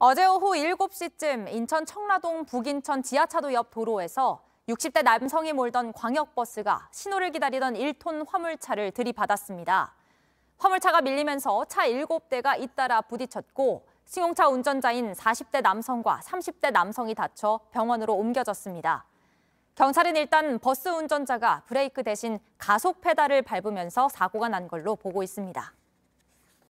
어제 오후 7시쯤 인천 청라동 북인천 지하차도 옆 도로에서 60대 남성이 몰던 광역버스가 신호를 기다리던 1톤 화물차를 들이받았습니다. 화물차가 밀리면서 차 7대가 잇따라 부딪혔고 승용차 운전자인 40대 남성과 30대 남성이 다쳐 병원으로 옮겨졌습니다. 경찰은 일단 버스 운전자가 브레이크 대신 가속 페달을 밟으면서 사고가 난 걸로 보고 있습니다.